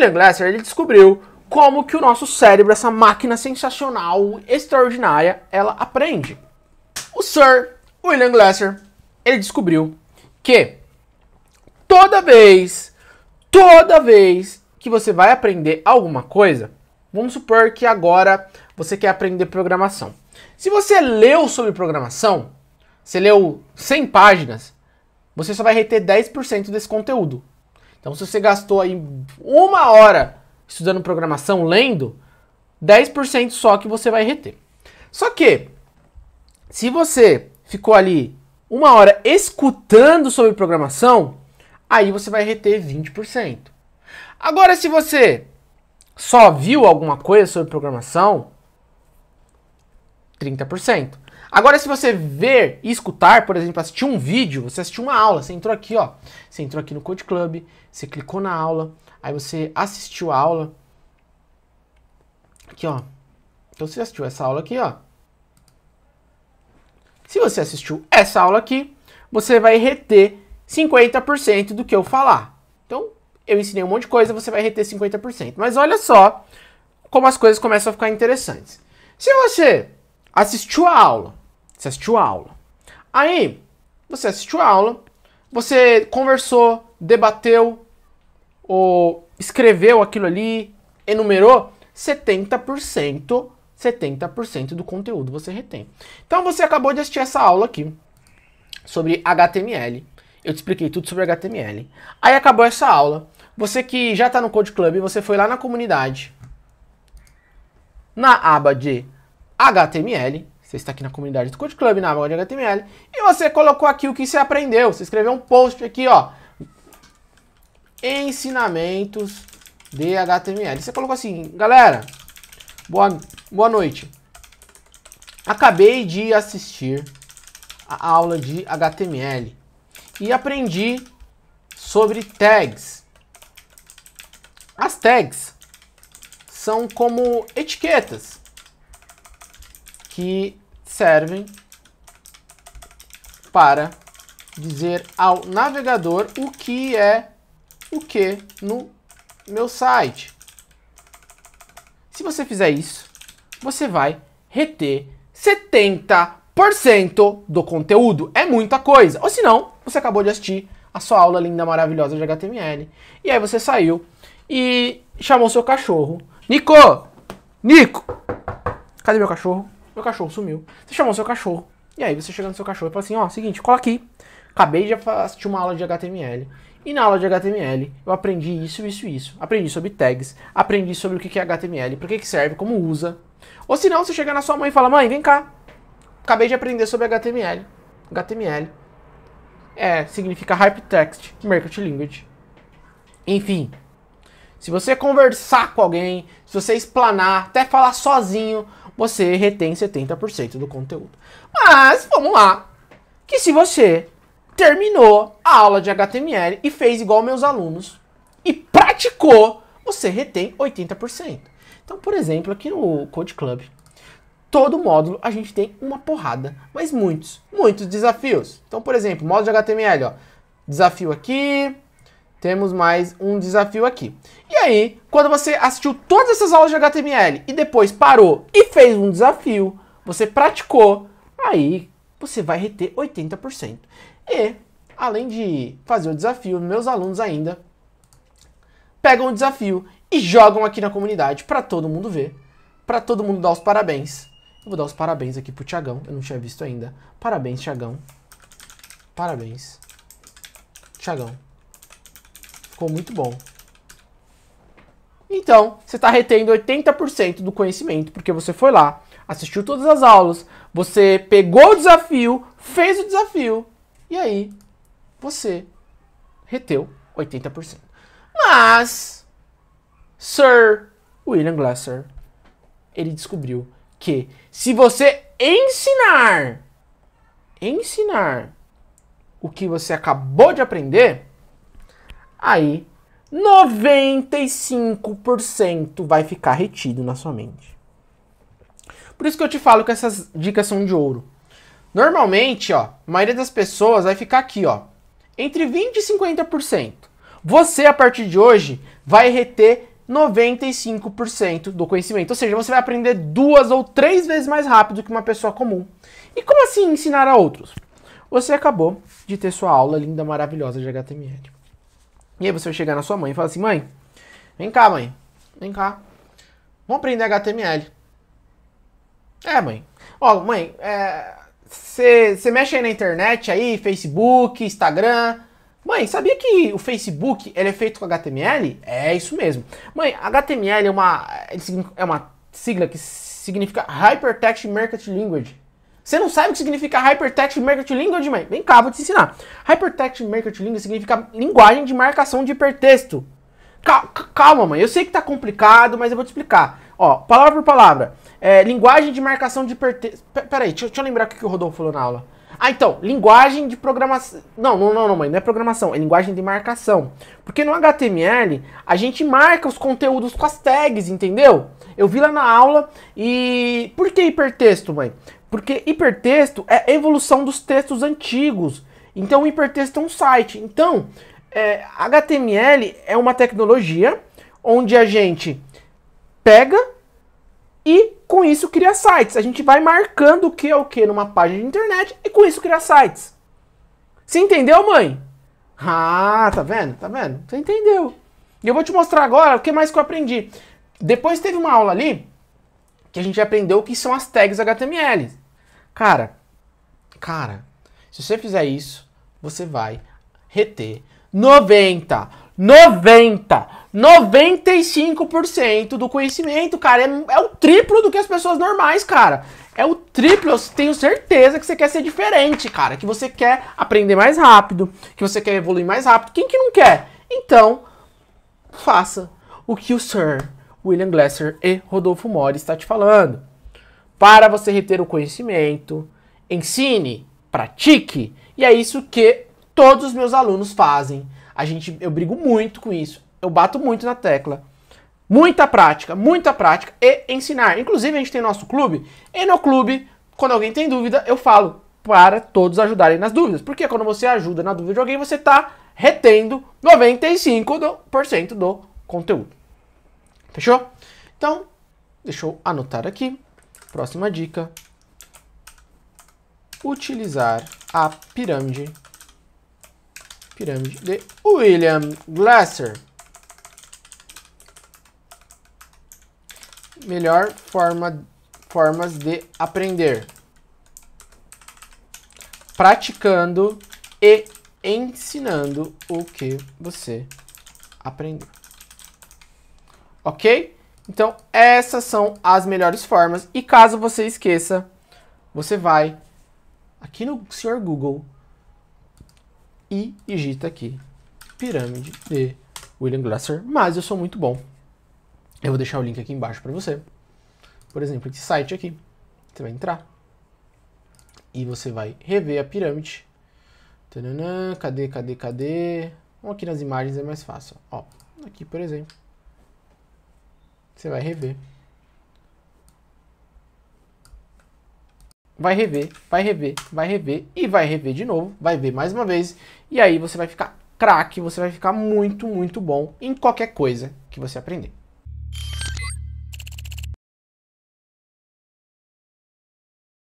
William Glasser ele descobriu como que o nosso cérebro, essa máquina sensacional, extraordinária, ela aprende. O Sir William Glasser, ele descobriu que toda vez, toda vez que você vai aprender alguma coisa, vamos supor que agora você quer aprender programação. Se você leu sobre programação, você leu 100 páginas, você só vai reter 10% desse conteúdo. Então, se você gastou aí uma hora estudando programação, lendo, 10% só que você vai reter. Só que, se você ficou ali uma hora escutando sobre programação, aí você vai reter 20%. Agora, se você só viu alguma coisa sobre programação, 30%. Agora, se você ver e escutar, por exemplo, assistir um vídeo, você assistiu uma aula, você entrou aqui, ó, você entrou aqui no Code Club, você clicou na aula, aí você assistiu a aula, aqui, ó, então você assistiu essa aula aqui, ó. Se você assistiu essa aula aqui, você vai reter 50% do que eu falar. Então, eu ensinei um monte de coisa, você vai reter 50%. Mas olha só como as coisas começam a ficar interessantes. Se você assistiu a aula. Você assistiu a aula. Aí, você assistiu a aula, você conversou, debateu, ou escreveu aquilo ali, enumerou 70%, 70% do conteúdo você retém. Então você acabou de assistir essa aula aqui sobre HTML. Eu te expliquei tudo sobre HTML. Aí acabou essa aula. Você que já está no Code Club, você foi lá na comunidade, na aba de HTML, você está aqui na comunidade do Code Club, na aba de HTML, e você colocou aqui o que você aprendeu. Você escreveu um post aqui, ó. Ensinamentos de HTML. Você colocou assim, galera, boa, boa noite. Acabei de assistir a aula de HTML e aprendi sobre tags. As tags são como etiquetas que servem para dizer ao navegador o que é o que no meu site. Se você fizer isso, você vai reter 70% do conteúdo. É muita coisa. Ou se não, você acabou de assistir a sua aula linda, maravilhosa de HTML. E aí você saiu e chamou seu cachorro. Nico! Nico! Cadê meu cachorro? Meu cachorro sumiu. Você chamou seu cachorro. E aí você chega no seu cachorro e fala assim, ó, seguinte, cola aqui. Acabei de assistir uma aula de HTML. E na aula de HTML eu aprendi isso, isso isso. Aprendi sobre tags, aprendi sobre o que é HTML, para que serve, como usa. Ou se não, você chega na sua mãe e fala, mãe, vem cá. Acabei de aprender sobre HTML. HTML é, significa Hypertext Mercant Language. Enfim, se você conversar com alguém, se você explanar, até falar sozinho, você retém 70% do conteúdo. Mas, vamos lá, que se você terminou a aula de HTML e fez igual meus alunos e praticou, você retém 80%. Então, por exemplo, aqui no Code Club, todo módulo a gente tem uma porrada, mas muitos, muitos desafios. Então, por exemplo, módulo de HTML, ó, desafio aqui, temos mais um desafio aqui. E aí, quando você assistiu todas essas aulas de HTML e depois parou e fez um desafio, você praticou, aí você vai reter 80%. E, além de fazer o desafio, meus alunos ainda pegam o desafio e jogam aqui na comunidade para todo mundo ver, para todo mundo dar os parabéns. Eu vou dar os parabéns aqui pro Tiagão, eu não tinha visto ainda. Parabéns, Tiagão. Parabéns. Tiagão. Ficou muito bom. Então, você está retendo 80% do conhecimento, porque você foi lá, assistiu todas as aulas, você pegou o desafio, fez o desafio, e aí você reteu 80%. Mas, Sir William Glasser, ele descobriu que se você ensinar, ensinar o que você acabou de aprender, aí 95% vai ficar retido na sua mente. Por isso que eu te falo que essas dicas são de ouro. Normalmente, ó, a maioria das pessoas vai ficar aqui, ó, entre 20 e 50%. Você a partir de hoje vai reter 95% do conhecimento, ou seja, você vai aprender duas ou três vezes mais rápido que uma pessoa comum. E como assim ensinar a outros? Você acabou de ter sua aula linda, maravilhosa de HTML. E aí você vai chegar na sua mãe e falar assim: mãe, vem cá, mãe, vem cá. Vamos aprender HTML. É, mãe. Ó, mãe, você é, mexe aí na internet aí, Facebook, Instagram. Mãe, sabia que o Facebook ele é feito com HTML? É isso mesmo. Mãe, HTML é uma, é uma sigla que significa Hypertext Marketing Language. Você não sabe o que significa Hypertext Market Language, mãe? Vem cá, vou te ensinar. Hypertext Market Language significa linguagem de marcação de hipertexto. Calma, calma, mãe. Eu sei que tá complicado, mas eu vou te explicar. Ó, palavra por palavra. É, linguagem de marcação de hipertexto. Peraí, deixa, deixa eu lembrar o que o Rodolfo falou na aula. Ah, então, linguagem de programação. Não, não, não, não, mãe, não é programação, é linguagem de marcação. Porque no HTML a gente marca os conteúdos com as tags, entendeu? Eu vi lá na aula e. Por que hipertexto, mãe? Porque hipertexto é evolução dos textos antigos. Então, hipertexto é um site. Então, é, HTML é uma tecnologia onde a gente pega e com isso cria sites. A gente vai marcando o que é o que numa página de internet e com isso cria sites. Você entendeu, mãe? Ah, tá vendo? Tá vendo? Você entendeu. E eu vou te mostrar agora o que mais que eu aprendi. Depois teve uma aula ali que a gente aprendeu o que são as tags HTML. Cara, cara, se você fizer isso, você vai reter 90, 90, 95% do conhecimento, cara. É, é, o triplo do que as pessoas normais, cara. É o triplo, eu tenho certeza que você quer ser diferente, cara. Que você quer aprender mais rápido, que você quer evoluir mais rápido. Quem que não quer? Então, faça o que o Sir William Glasser e Rodolfo Mori está te falando. Para você reter o conhecimento, ensine, pratique, e é isso que todos os meus alunos fazem. A gente, eu brigo muito com isso, eu bato muito na tecla. Muita prática, muita prática e ensinar. Inclusive, a gente tem nosso clube, e no clube, quando alguém tem dúvida, eu falo para todos ajudarem nas dúvidas. Porque quando você ajuda na dúvida de alguém, você está retendo 95% do conteúdo. Fechou? Então, deixa eu anotar aqui. Próxima dica. Utilizar a pirâmide, pirâmide de William Glasser. Melhor forma, formas de aprender. Praticando e ensinando o que você aprendeu ok? Então, essas são as melhores formas. E caso você esqueça, você vai aqui no senhor Google e digita aqui pirâmide de William Glasser, mas eu sou muito bom. Eu vou deixar o link aqui embaixo para você. Por exemplo, esse site aqui. Você vai entrar e você vai rever a pirâmide. Tadana, cadê, cadê, cadê? Vamos aqui nas imagens é mais fácil. Ó, aqui, por exemplo. Você vai rever. Vai rever, vai rever, vai rever e vai rever de novo, vai ver mais uma vez. E aí você vai ficar craque, você vai ficar muito, muito bom em qualquer coisa que você aprender.